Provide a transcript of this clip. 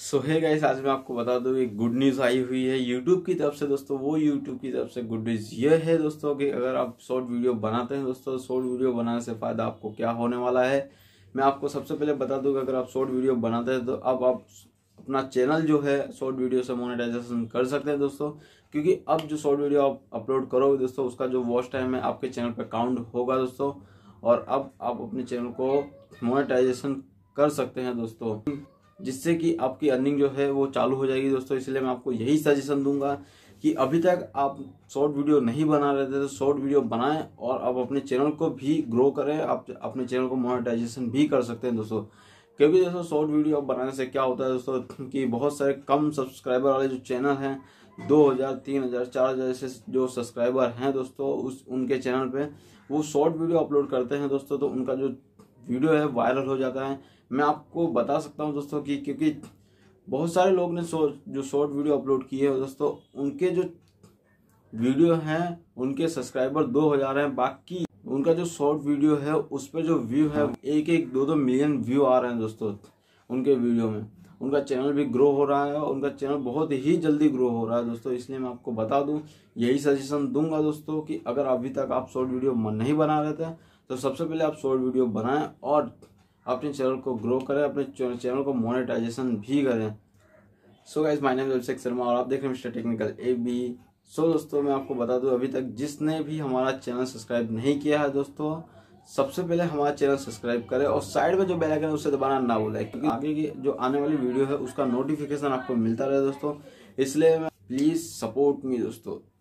सो है गाइस आज मैं आपको बता दूँ एक गुड न्यूज़ आई हुई है यूट्यूब की तरफ से दोस्तों वो यूट्यूब की तरफ से गुड न्यूज़ ये है दोस्तों कि अगर आप शॉर्ट वीडियो बनाते हैं दोस्तों शॉर्ट वीडियो तो बनाने से फ़ायदा आपको क्या होने वाला है मैं आपको सबसे पहले बता दूँ कि अगर आप शॉर्ट वीडियो बनाते हैं तो अब आप अपना चैनल जो है शॉर्ट वीडियो से मोनिटाइजेशन कर सकते हैं दोस्तों क्योंकि अब जो शॉर्ट वीडियो आप अपलोड करोगे दोस्तों उसका जो वॉच टाइम है आपके चैनल पर काउंट होगा दोस्तों और अब आप अपने चैनल को मोनिटाइजेशन कर सकते हैं दोस्तों जिससे कि आपकी अर्निंग जो है वो चालू हो जाएगी दोस्तों इसलिए मैं आपको यही सजेशन दूंगा कि अभी तक आप शॉर्ट वीडियो नहीं बना रहे थे तो शॉर्ट वीडियो बनाएं और आप अपने चैनल को भी ग्रो करें आप अपने चैनल को मोनेटाइजेशन भी कर सकते हैं दोस्तों क्योंकि दोस्तों शॉर्ट वीडियो बनाने से क्या होता है दोस्तों कि बहुत सारे कम सब्सक्राइबर वाले जो चैनल हैं दो हज़ार तीन हज़ार चार हज़ार जैसे जो सब्सक्राइबर हैं दोस्तों उस उनके चैनल पर वो शॉर्ट वीडियो अपलोड करते हैं दोस्तों तो उनका जो वीडियो है वायरल हो जाता है मैं आपको बता सकता हूँ दोस्तों कि क्योंकि बहुत सारे लोग ने शो, जो शॉर्ट वीडियो अपलोड किए हैं दोस्तों उनके जो वीडियो हैं उनके सब्सक्राइबर दो हजार हैं बाकी उनका जो शॉर्ट वीडियो है उस पर जो व्यू है एक एक दो दो मिलियन व्यू आ रहे हैं दोस्तों उनके वीडियो में उनका चैनल भी ग्रो हो रहा है और उनका चैनल बहुत ही जल्दी ग्रो हो रहा है दोस्तों इसलिए मैं आपको बता दूं यही सजेशन दूंगा दोस्तों कि अगर अभी तक आप शॉर्ट वीडियो नहीं बना रहे थे तो सबसे पहले आप शॉर्ट वीडियो बनाएं और अपने चैनल को ग्रो करें अपने चैनल को मोनिटाइजेशन भी करें so guys my Abhishek Sharma और आप देख रहे हैं mister technical A B so दोस्तों मैं आपको बता दूँ अभी तक जिसने भी हमारा चैनल सब्सक्राइब नहीं किया है दोस्तों सबसे पहले हमारा चैनल सब्सक्राइब करें और साइड में जो बेल आइकन है उसे दबाना ना भूलें क्योंकि आगे की जो आने वाली वीडियो है उसका नोटिफिकेशन आपको मिलता रहे दोस्तों इसलिए प्लीज़ सपोर्ट मी दोस्तों